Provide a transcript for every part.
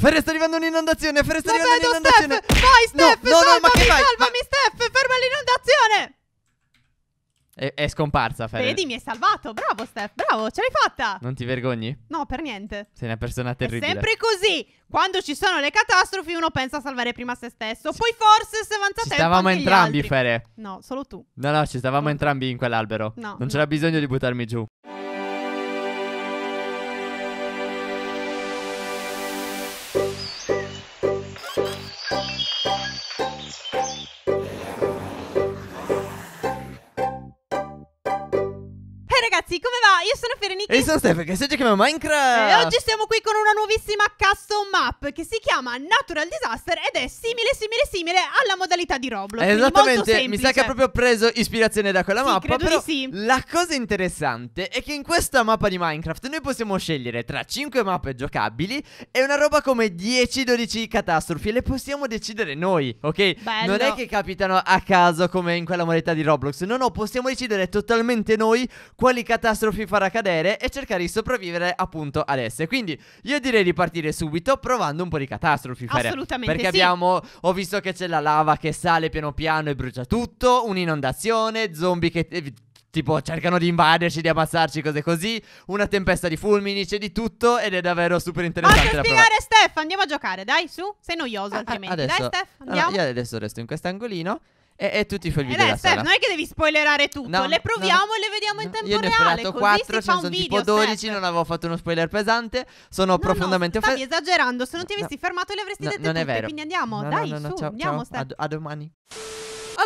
Ferre sta arrivando un'inondazione Ferre sta arrivando un'inondazione Vai Steph no, no, salvami no, ma che vai? salvami ma... Steph Ferma l'inondazione è, è, scomparsa Ferre Vedi mi hai salvato Bravo Steph Bravo ce l'hai fatta Non ti vergogni? No per niente Sei una persona terribile È sempre così Quando ci sono le catastrofi Uno pensa a salvare prima se stesso Poi forse se avanza ci tempo stavamo entrambi Ferre No solo tu No no ci stavamo entrambi in quell'albero No Non c'era bisogno di buttarmi giù io sono Ferenica. E sono Stefano, che stai chiama Minecraft. E oggi siamo qui con una nuovissima custom map che si chiama Natural Disaster ed è simile, simile, simile alla modalità di Roblox. Esattamente, mi sa che ha proprio preso ispirazione da quella sì, mappa. Credo però sì. La cosa interessante è che in questa mappa di Minecraft noi possiamo scegliere tra 5 mappe giocabili e una roba come 10-12 catastrofi e le possiamo decidere noi, ok? Bello. Non è che capitano a caso come in quella modalità di Roblox. No, no, possiamo decidere totalmente noi quali catastrofi far cadere e cercare di sopravvivere appunto ad esse. Quindi io direi di partire subito provando un po' di catastrofi. Assolutamente. Perché sì. abbiamo, ho visto che c'è la lava che sale piano piano e brucia tutto, un'inondazione, zombie che... Eh, tipo cercano di invaderci, di ammazzarci, cose così. Una tempesta di fulmini, c'è di tutto ed è davvero super interessante. Posso spiegare, prova. Steph? Andiamo a giocare, dai, su. Sei noioso ah, altrimenti. Adesso, dai, Steph, andiamo. No, io adesso resto in quest'angolino. E, e tu ti fai il video eh, Steph, non è che devi spoilerare tutto, no, le proviamo no, e le vediamo in tempo io reale. Io ne ho sparato 4, ce ne sono video, tipo 12, Steph. non avevo fatto uno spoiler pesante, sono no, profondamente no, stavi esagerando, se non ti avessi fermato le avresti no, dette non tutte, è vero. quindi andiamo, dai, su, ciao, andiamo ciao. A, a domani.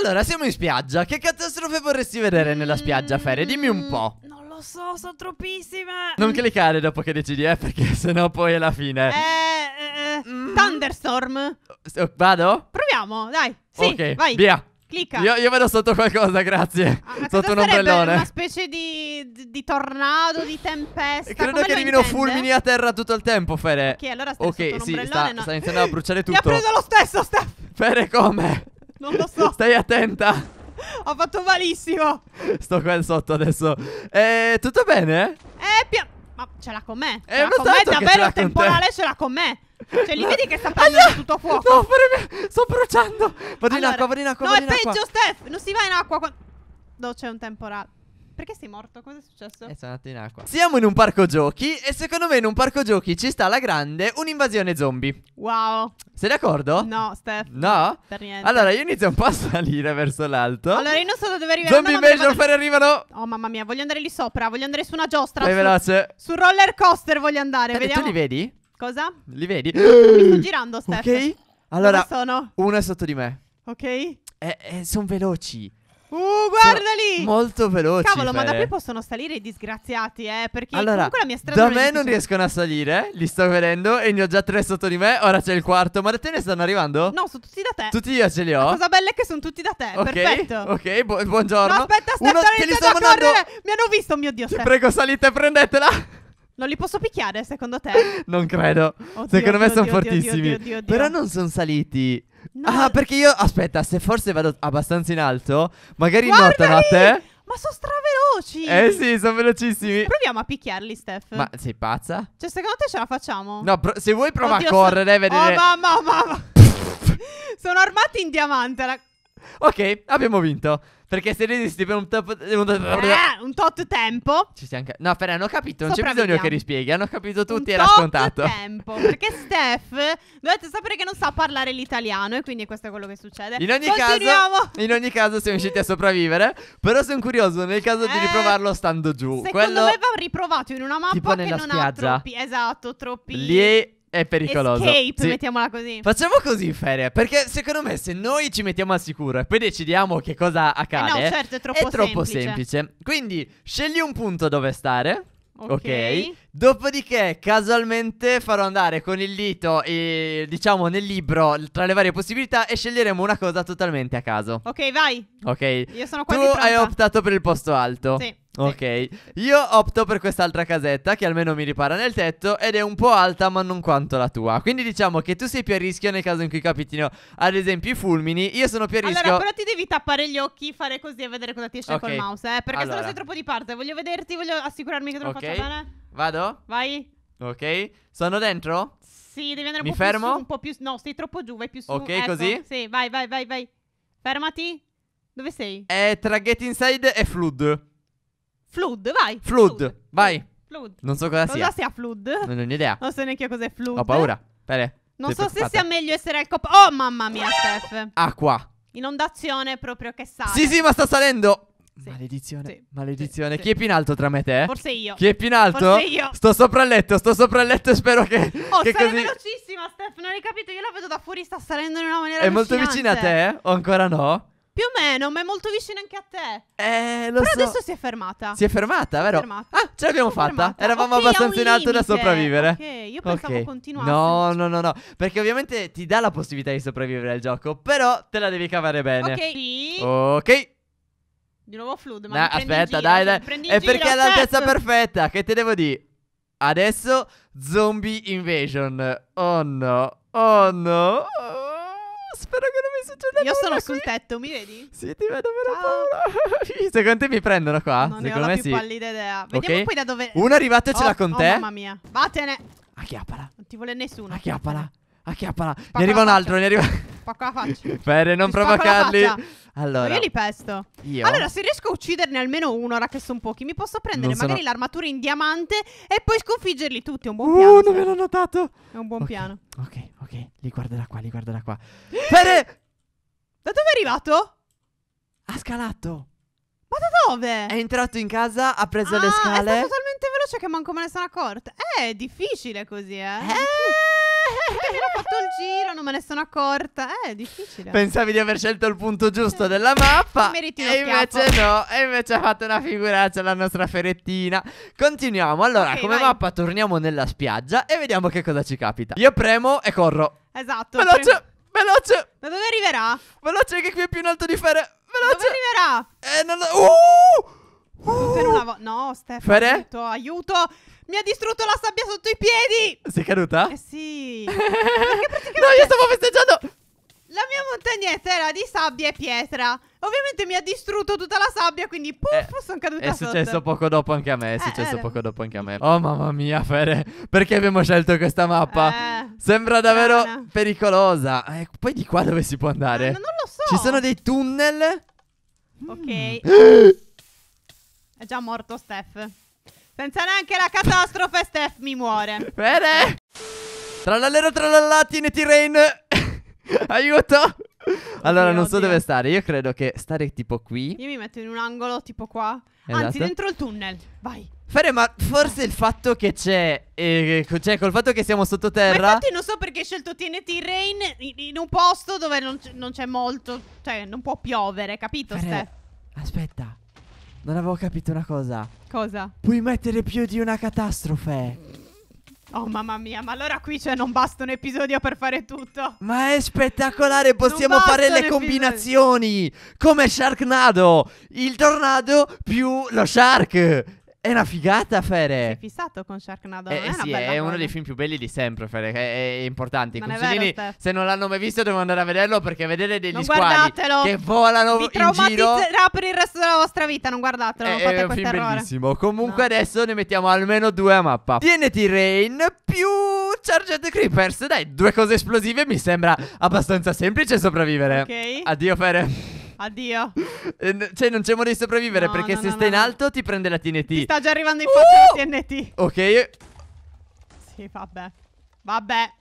Allora, siamo in spiaggia, che catastrofe vorresti vedere nella spiaggia, Fere? Mm, Dimmi un po'. Non lo so, sono troppissime. Non cliccare dopo che decidi, eh, perché sennò poi è la fine. Eh, eh, eh. Mm. Thunderstorm. Oh, vado? Proviamo, dai. Sì, okay, vai. Via. Clicca. Io, io vado sotto qualcosa, grazie. Ah, sotto un ombrellone. Una specie di, di, tornado, di tempesta. E credo Come che arrivino fulmini a terra tutto il tempo, Fere. Ok, allora stai okay, sotto sì, sta, no. sta iniziando a bruciare tutto. Mi ha preso lo stesso, Steph. Fere, come? Non lo so. Stai attenta. Ho fatto malissimo. Sto qua sotto adesso. Eh, tutto bene? Eh, piano. Ma ce l'ha con me. Eh, ce l'ha con me, davvero il temporale ce l'ha con me. Cioè, li vedi che sta prendendo Aia, tutto a fuoco. No, fermi, sto bruciando. Vado allora, in acqua, vado in acqua. No, è peggio, Steph. Non si va in acqua. Quando... No, c'è un temporale. Perché sei morto? Cosa è successo? È stato in acqua. Siamo in un parco giochi e secondo me in un parco giochi ci sta la grande un'invasione zombie. Wow. Sei d'accordo? No, Steph. No? Per niente. Allora, io inizio un po' a salire verso l'alto. Allora, io non so da dove arrivare. Zombie invasion vado... fare arrivano. Oh, mamma mia, voglio andare lì sopra, voglio andare su una giostra. Vai su... veloce. Sul roller coaster voglio andare, State, vediamo. Tu li vedi? Cosa? Li vedi? Mi sto girando, Steph. Ok. Allora, uno è sotto di me. Ok. Eh, eh, sono veloci. Uh, guarda lì! Molto veloci. Cavolo, Fede. ma da qui possono salire i disgraziati, eh? Perché allora, comunque la mia strada. Da me non riescono a salire, li sto vedendo e ne ho già tre sotto di me. Ora c'è il quarto. Ma da te ne stanno arrivando? No, sono tutti da te. Tutti io ce li ho. La cosa bella è che sono tutti da te. Okay, Perfetto. Ok, bu buongiorno. No, aspetta, aspetta, Uno, che li sto mandando... Mi hanno visto, oh mio Dio. Ti Prego, salite e prendetela. Non li posso picchiare, secondo te? non credo. Oddio, secondo oddio, me sono fortissimi. Oddio, Però non sono saliti. No. Ah, perché io. Aspetta, se forse vado abbastanza in alto, magari notano a te. Ma sono straveloci! Eh sì, sono velocissimi. Proviamo a picchiarli, Steph. Ma sei pazza? Cioè, secondo te ce la facciamo? No, pro- se vuoi prova a correre, sto... vedere. Oh, mamma, mamma. sono armati in diamante. La ok, abbiamo vinto. Perché se resisti per un, tot. Eh, un, eh, un tot tempo. Ci siamo ca- no, Ferre, hanno capito. Non c'è bisogno che rispieghi. Hanno capito tutti. Un era tot scontato. tempo. Perché Steph dovete sapere che non sa parlare l'italiano. E quindi questo è quello che succede. In ogni, caso, in ogni caso, siamo riusciti a sopravvivere. Però sono curioso nel caso di eh, riprovarlo stando giù. Secondo quello... me va riprovato in una mappa tipo che non spiaggia. ha troppi. Esatto, troppi. Lì è pericoloso. Escape, sì. mettiamola così. Facciamo così, Feria, perché secondo me se noi ci mettiamo al sicuro e poi decidiamo che cosa accade, eh no, certo, è troppo, è troppo semplice. semplice. Quindi scegli un punto dove stare. Ok. okay. Dopodiché, casualmente, farò andare con il dito, e, diciamo, nel libro tra le varie possibilità e sceglieremo una cosa totalmente a caso. Ok, vai. Ok. Io sono quasi Tu pronta. hai optato per il posto alto. Sì. Ok, sì. io opto per quest'altra casetta che almeno mi ripara nel tetto ed è un po' alta ma non quanto la tua Quindi diciamo che tu sei più a rischio nel caso in cui capitino ad esempio i fulmini Io sono più a rischio Allora però ti devi tappare gli occhi, fare così e vedere cosa ti esce okay. col mouse eh? Perché allora. se no sei troppo di parte, voglio vederti, voglio assicurarmi che te lo okay. faccia bene Vado? Vai. Ok. Sono dentro? Sì, devi andare un Mi po' fermo? più su, un po' più No, stai troppo giù, vai più su. Ok, ecco. così? Sì, vai, vai, vai, vai. Fermati. Dove sei? È tra Get Inside e Flood. Flood, vai. Flood, flood. vai. Flood. Non so cosa, cosa sia. Cosa sia Flood? Non ho un'idea. Non so neanche cos'è Flood. Ho paura. Pere. Non so se sia meglio essere al copo. Oh, mamma mia, Steph. Acqua. Inondazione proprio che sale. Sì, sì, ma sta salendo. Sì. Maledizione. Sì. Maledizione. Sì. Chi è più in alto tra me e te? Forse io. Chi è più in alto? Forse io. Sto sopra il letto, sto sopra il letto e spero che. Oh, che così... velocissima, Steph. Non hai capito? Io la vedo da fuori, sta salendo in una maniera. È molto vicina a te? O ancora no? Più o meno, ma è molto vicina anche a te. Eh, lo Però so. adesso si è fermata. Si è fermata, vero? È fermata. Ah, ce l'abbiamo fatta. Fermata. Eravamo okay, abbastanza in alto da sopravvivere. Ok, io pensavo okay. continuasse. No, no, no, no. Perché ovviamente ti dà la possibilità di sopravvivere al gioco. Però te la devi cavare bene. Ok. Ok. Di nuovo Flood, ma nah, aspetta, giro, dai, cioè, dai. È giro, perché è l'altezza perfetta, che te devo dire? Adesso Zombie Invasion. Oh no. Oh no. Oh, spero che non mi succeda niente. Io sono qui. sul tetto, mi vedi? Sì, ti vedo per paura. Secondo te mi prendono qua? Non Secondo ne ho la più sì. pallida idea. Okay. Vediamo poi da dove Una arrivata oh, ce l'ha con oh, te. mamma mia. Vattene. Acchiappala. Non ti vuole nessuno. Acchiappala. Acchiappala. ne arriva un altro, ne arriva Spacca la faccia. Bene, non Ti provocarli. Allora, io li pesto. Io? Allora, se riesco a ucciderne almeno uno, ora che sono pochi, mi posso prendere sono... magari l'armatura in diamante e poi sconfiggerli tutti. È un buon uh, piano. non me l'ho notato. È un buon okay, piano. Ok, ok, li guardo da qua, li guardo da qua. Fede! Da dove è arrivato? Ha scalato. Ma da dove? È entrato in casa, ha preso ah, le scale. È stato talmente veloce che manco me ne sono accorta. Eh, è difficile così, eh. Eh ho fatto il giro, non me ne sono accorta. Eh, è difficile. Pensavi di aver scelto il punto giusto della mappa. Meriti e invece schiaffo. no, e invece ha fatto una figuraccia la nostra ferettina. Continuiamo. Allora, okay, come vai. mappa torniamo nella spiaggia e vediamo che cosa ci capita. Io premo e corro. Esatto. Veloce, premo. veloce. Ma dove arriverà? Veloce che qui è più in alto di fare. Veloce. Dove arriverà? Eh, non lo... Uh! Oh. Per una vo- no, Stefano, Fede? aiuto, aiuto! Mi ha distrutto la sabbia sotto i piedi! Sei caduta? Eh sì! No, io stavo festeggiando! La mia montagnetta era di sabbia e pietra. Ovviamente mi ha distrutto tutta la sabbia, quindi puff, eh, sono caduta È successo sotto. poco dopo anche a me, è eh, successo eh, poco dopo anche a me. Oh mamma mia, Fere, perché abbiamo scelto questa mappa? Eh, Sembra davvero buona. pericolosa. Eh, poi di qua dove si può andare? Ah, non lo so. Ci sono dei tunnel? Ok. Mm. È già morto Steph. Senza neanche la catastrofe, Steph mi muore. Bene. Tra l'allero, tra trallallà, tieniti Rain. Aiuto. Allora, Oddio, non so oddio. dove stare. Io credo che stare tipo qui. Io mi metto in un angolo tipo qua. Esatto. Anzi, dentro il tunnel. Vai. Fere, ma forse il fatto che c'è. Eh, cioè, col fatto che siamo sottoterra. Ma infatti, non so perché hai scelto TNT Rain in, in un posto dove non, c'è molto. Cioè, non può piovere, capito, Fere, Steph? Aspetta. Non avevo capito una cosa. Cosa? Puoi mettere più di una catastrofe. Oh mamma mia, ma allora qui cioè non basta un episodio per fare tutto. Ma è spettacolare, possiamo fare le combinazioni. Come Sharknado, il tornado più lo shark. È una figata, Fere. Sei fissato con Sharknado? Eh, è sì, è cosa. uno dei film più belli di sempre, Fere. È, è importante. I cucciolini, se non l'hanno mai visto, devono andare a vederlo perché vedere degli non squali che volano Vi in giro. per il resto della vostra vita. Non guardatelo. Non è, è un film errore. bellissimo. Comunque, no. adesso ne mettiamo almeno due a mappa: TNT Rain più Charged Creepers. Dai, due cose esplosive. Mi sembra abbastanza semplice sopravvivere. Ok. Addio, Fere. Addio. Eh, cioè, non c'è modo di sopravvivere no, perché no, se no, stai in alto ti prende la TNT. Ti sta già arrivando in uh! faccia uh! la TNT. Ok. Sì, vabbè. Vabbè.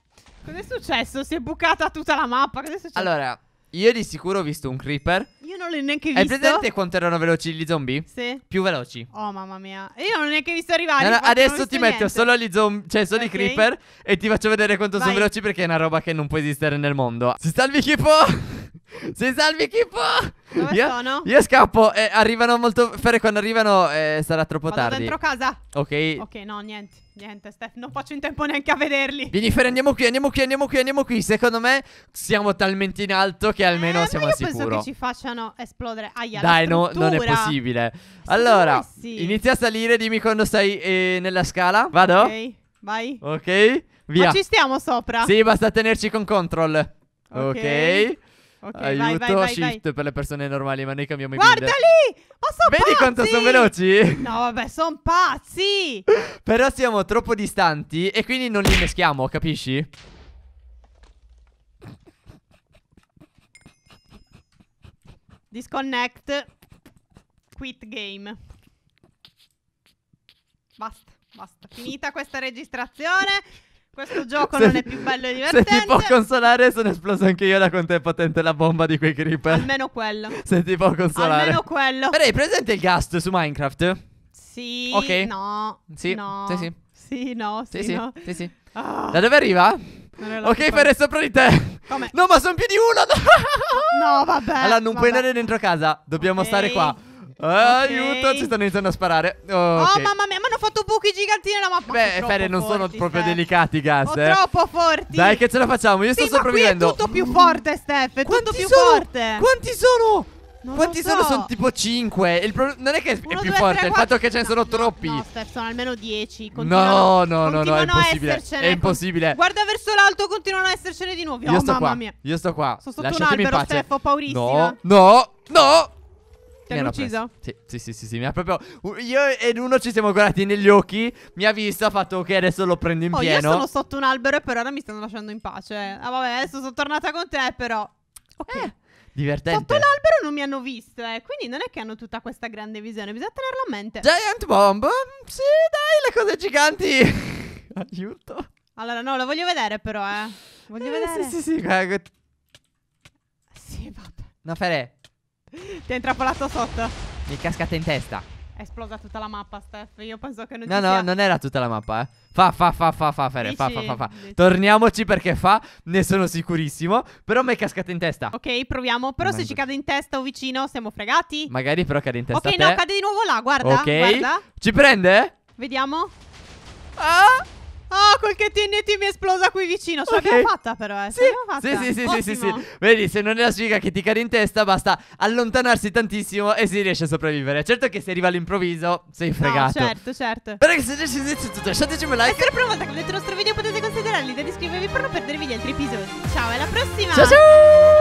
Cos'è successo? Si è bucata tutta la mappa. Cos'è successo? Allora, io di sicuro ho visto un creeper. Io non l'ho neanche visto. Hai presente quanto erano veloci gli zombie? Sì. Più veloci. Oh, mamma mia. Io non ho neanche visto arrivare. No, no, adesso ti metto niente. solo gli zombie, cioè solo okay. i creeper. E ti faccio vedere quanto Vai. sono veloci perché è una roba che non può esistere nel mondo. Si salvi, Kipo! Si salvi chi può. Dove io, sono? Io scappo. Eh, arrivano molto. Ferre, quando arrivano eh, sarà troppo Vado tardi. dentro casa. Ok. Ok, no, niente. Niente, Steph, non faccio in tempo neanche a vederli. Vieni, Ferre, andiamo qui, andiamo qui, andiamo qui, andiamo qui. Secondo me siamo talmente in alto che almeno eh, siamo ma sicuro sicuri. Penso che ci facciano esplodere. Aia, Dai, no, non è possibile. Allora, sì. inizia a salire. Dimmi quando sei eh, nella scala. Vado? Ok, vai. Ok, via. Ma ci stiamo sopra. Sì, basta tenerci con control. Ok. okay. Ok, Aiuto, vai, vai, vai, shift per le persone normali, ma noi cambiamo i Guarda lì! Ma sono Vedi pazzi! quanto sono veloci? No, vabbè, sono pazzi! Però siamo troppo distanti e quindi non li meschiamo, capisci? Disconnect. Quit game. Basta, basta. Finita questa registrazione. Questo gioco se, non è più bello e divertente. Se ti può consolare, sono esploso anche io da quanto è potente la bomba di quei creeper. Almeno quello. Se ti può consolare. Almeno quello. Però hai presente il ghast su Minecraft? Sì. Ok. No. Sì. No. Sì, sì. Sì, no. Sì, sì. Sì, no. sì. sì, sì. Ah. Da dove arriva? Ok, Fer, sopra di te. Come? No, ma sono più di uno. No, no vabbè. Allora, non vabbè. puoi andare dentro casa. Dobbiamo okay. stare qua. Ah, okay. Aiuto, ci stanno iniziando a sparare. Oh, okay. oh mamma mia, mi hanno fatto buchi giganti nella mappa. Beh, Fere, non forti, sono Steph. proprio delicati i gas. Sono eh. troppo forti. Dai, che ce la facciamo. Io sì, sto sopravvivendo. è tutto più forte, Steph. È Quanti più sono? forte. Quanti sono? Non Quanti so. sono? Sono tipo 5. Pro... Non è che Uno, è più due, forte, tre, il fatto che ce ne sono no, troppi. No, Steph, sono almeno 10. No, no, no, no, è impossibile. È impossibile. Guarda verso l'alto, continuano a essercene di nuovo. Io oh, sto mamma qua. mia. Io sto qua. Sono sotto Lasciatemi un albero, Steph, ho paurissima. No, no, no. Ti hanno ucciso? Sì, sì, sì, sì, mi ha proprio... Io ed uno ci siamo guardati negli occhi, mi ha visto, ha fatto ok, adesso lo prendo in oh, pieno. io sono sotto un albero e per ora mi stanno lasciando in pace. Ah vabbè, adesso sono tornata con te però. Ok. Eh. Divertente. Sotto l'albero non mi hanno visto, eh. Quindi non è che hanno tutta questa grande visione. Bisogna tenerlo a mente. Giant Bomb? Sì, dai, le cose giganti. Aiuto. Allora, no, lo voglio vedere, però, eh. Voglio eh, vedere. Sì, sì, sì. Sì, vabbè. No, Fere. Ti ha intrappolato sotto. Mi è cascata in testa. È esplosa tutta la mappa, Steph. Io penso che non no, ci no, sia. No, no, non era tutta la mappa, eh. Fa, fa, fa, fa, fa, Fere. fa, fa, fa, fa. Torniamoci perché fa, ne sono sicurissimo. Però mi è cascata in testa. Ok, proviamo. Però non se ci cade in testa o vicino, siamo fregati. Magari però cade in testa Ok, no, cade di nuovo là, guarda. Ok. Guarda. Ci prende? Vediamo. Ah! Ah, oh, quel che TNT mi è esplosa qui vicino. Ce okay. l'abbiamo fatta, però. Eh. Sì. Fatta. Sì, sì, sì, sì, sì, Vedi, se non è la sfiga che ti cade in testa, basta allontanarsi tantissimo e si riesce a sopravvivere. Certo che se arriva all'improvviso, sei fregato. No, certo, certo. Però se riesci tutto, lasciateci un like. E per la volta che vedete il nostro video potete considerare l'idea di iscrivervi per non perdervi gli altri episodi. Ciao, alla prossima. Ciao, ciao.